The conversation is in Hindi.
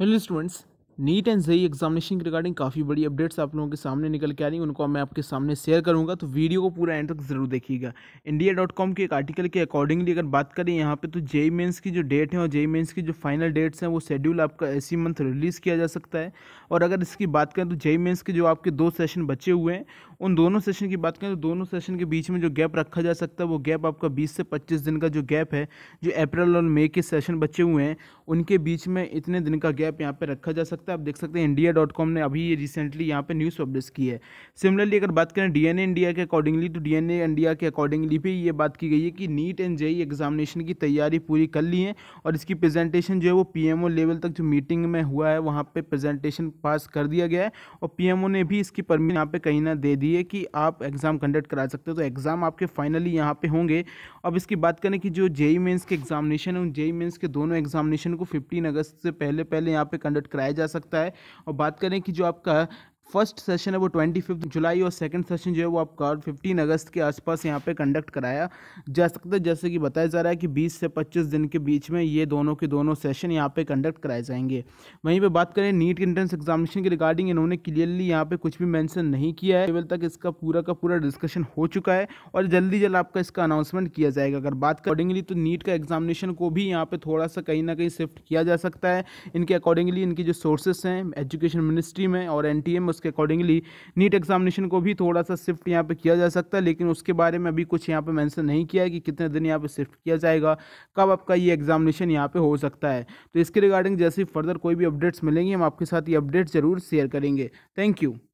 hello students NEET and JEE examination की रिगार्डिंग काफ़ी बड़ी अपडेट्स आप लोगों के सामने निकल के आ रही हैं उनको मैं आपके सामने शेयर करूंगा तो वीडियो को पूरा एंड तक जरूर देखिएगा इंडिया डॉट कॉम के एक आर्टिकल के अकॉर्डिंगली अगर बात करें यहाँ पे तो जेई मेंस की जो डेट है और जेई मेंस की जो फाइनल डेट्स हैं वो शेड्यूल आपका इसी मंथ रिलीज़ किया जा सकता है और अगर इसकी बात करें तो जेई मेन्स के जो आपके दो सेशन बचे हुए हैं उन दोनों सेशन की बात करें तो दोनों सेशन के बीच में जो गैप रखा जा सकता है वो गैप आपका बीस से पच्चीस दिन का जो गैप है जो अप्रैल और मई के सेशन बचे हुए हैं उनके बीच में इतने दिन का गैप यहाँ पे रखा जा सकता है आप देख सकते हैं इंडिया डॉट कॉम ने अभी ये रिसेंटली यहाँ पे न्यूज़ पब्लिश की है सिमिलरली अगर बात करें डीएनए इंडिया के अकॉर्डिंगली तो डीएनए इंडिया के अकॉर्डिंगली भी ये बात की गई है कि नीट एंड जेई एग्जामिनेशन की तैयारी पूरी कर ली है और इसकी प्रेजेंटेशन जो है वो पी लेवल तक जो मीटिंग में हुआ है वहाँ पर प्रेजेंटेशन पास कर दिया गया है और पी ने भी इसकी परमिट यहाँ पर कहीं ना दे दी है कि आप एग्ज़ाम कंडक्ट करा सकते हो तो एग्ज़ाम आपके फाइनली यहाँ पे होंगे अब इसकी बात करें कि जो जेई मेन्स e के एग्जामिनेशन है उन जेई मेन्स e के दोनों एग्जामिनेशन को फिफ्टीन अगस्त से पहले पहले यहाँ पे कंडक्ट कराया जा सकता है और बात करें कि जो आपका फर्स्ट सेशन है वो ट्वेंटी फिफ्थ जुलाई और सेकंड सेशन जो है वो आपका फिफ्टीन अगस्त के आसपास यहाँ पे कंडक्ट कराया जा सकता है जैसे कि बताया जा रहा है कि बीस से पच्चीस दिन के बीच में ये दोनों के दोनों सेशन यहाँ पे कंडक्ट कराए जाएंगे वहीं पे बात करें नीट एंट्रेंस एग्जामिनेशन के रिगार्डिंग इन्होंने क्लियरली यहाँ पर कुछ भी मैंसन नहीं किया है केवल तक इसका पूरा का पूरा डिस्कशन हो चुका है और जल्दी जल्द आपका इसका अनाउंसमेंट किया जाएगा अगर बात अकॉर्डिंगली तो नीट का एग्जामिनेशन को भी यहाँ पर थोड़ा सा कहीं ना कहीं शिफ्ट किया जा सकता है इनके अकॉर्डिंगली इनके जो सोर्सेस हैं एजुकेशन मिनिस्ट्री में और एन टी एम उसके अकॉर्डिंगली नीट एग्जामिनेशन को भी थोड़ा सा शिफ्ट यहाँ पे किया जा सकता है लेकिन उसके बारे में अभी कुछ यहाँ पे मेंशन नहीं किया है कि कितने दिन यहाँ पे शिफ्ट किया जाएगा कब आपका ये एग्जामिनेशन यहाँ पे हो सकता है तो इसके रिगार्डिंग जैसे फर्दर कोई भी अपडेट्स मिलेंगे हम आपके साथ ये अपडेट ज़रूर शेयर करेंगे थैंक यू